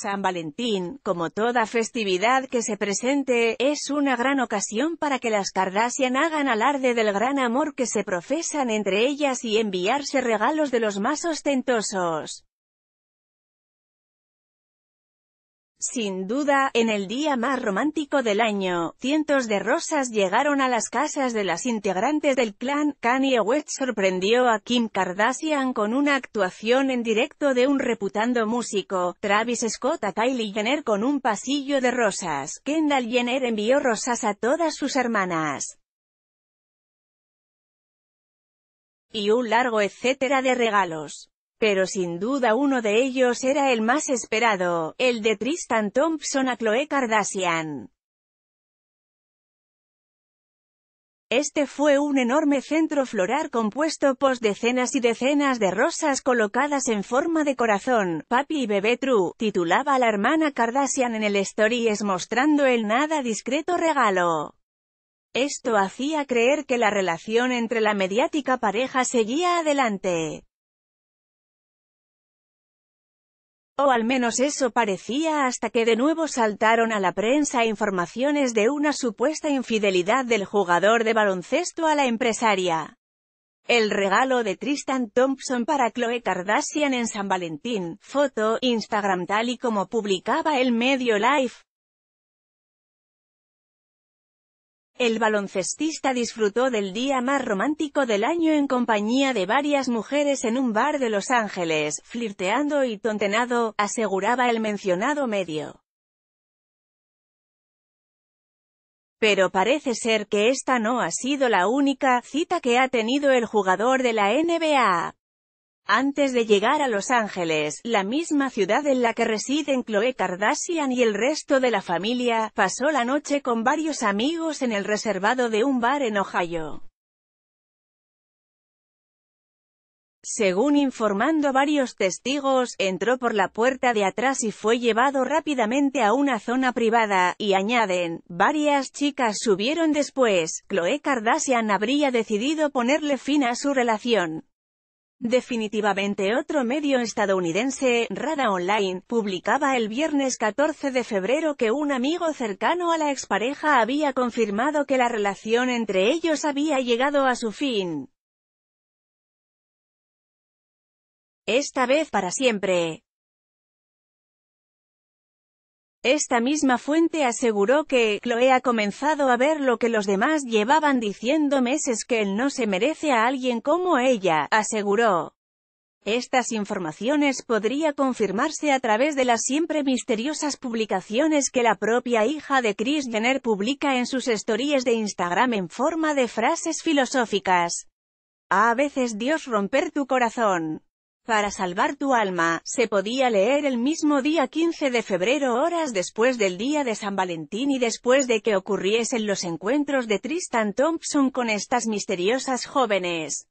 San Valentín, como toda festividad que se presente, es una gran ocasión para que las Kardashian hagan alarde del gran amor que se profesan entre ellas y enviarse regalos de los más ostentosos. Sin duda, en el día más romántico del año, cientos de rosas llegaron a las casas de las integrantes del clan. Kanye West sorprendió a Kim Kardashian con una actuación en directo de un reputando músico, Travis Scott a Kylie Jenner con un pasillo de rosas. Kendall Jenner envió rosas a todas sus hermanas. Y un largo etcétera de regalos. Pero sin duda uno de ellos era el más esperado, el de Tristan Thompson a Chloe Kardashian. Este fue un enorme centro floral compuesto por decenas y decenas de rosas colocadas en forma de corazón. Papi y bebé True, titulaba a la hermana Kardashian en el Stories mostrando el nada discreto regalo. Esto hacía creer que la relación entre la mediática pareja seguía adelante. O al menos eso parecía hasta que de nuevo saltaron a la prensa informaciones de una supuesta infidelidad del jugador de baloncesto a la empresaria. El regalo de Tristan Thompson para Chloe Kardashian en San Valentín, foto, Instagram tal y como publicaba el medio Life. El baloncestista disfrutó del día más romántico del año en compañía de varias mujeres en un bar de Los Ángeles, flirteando y tontenado, aseguraba el mencionado medio. Pero parece ser que esta no ha sido la única cita que ha tenido el jugador de la NBA. Antes de llegar a Los Ángeles, la misma ciudad en la que residen Chloe Kardashian y el resto de la familia, pasó la noche con varios amigos en el reservado de un bar en Ohio. Según informando varios testigos, entró por la puerta de atrás y fue llevado rápidamente a una zona privada, y añaden, varias chicas subieron después, Chloe Kardashian habría decidido ponerle fin a su relación. Definitivamente otro medio estadounidense, Rada Online, publicaba el viernes 14 de febrero que un amigo cercano a la expareja había confirmado que la relación entre ellos había llegado a su fin. Esta vez para siempre. Esta misma fuente aseguró que, Chloe ha comenzado a ver lo que los demás llevaban diciendo meses que él no se merece a alguien como ella, aseguró. Estas informaciones podría confirmarse a través de las siempre misteriosas publicaciones que la propia hija de Chris Jenner publica en sus stories de Instagram en forma de frases filosóficas. A veces Dios romper tu corazón. Para salvar tu alma, se podía leer el mismo día 15 de febrero horas después del día de San Valentín y después de que ocurriesen los encuentros de Tristan Thompson con estas misteriosas jóvenes.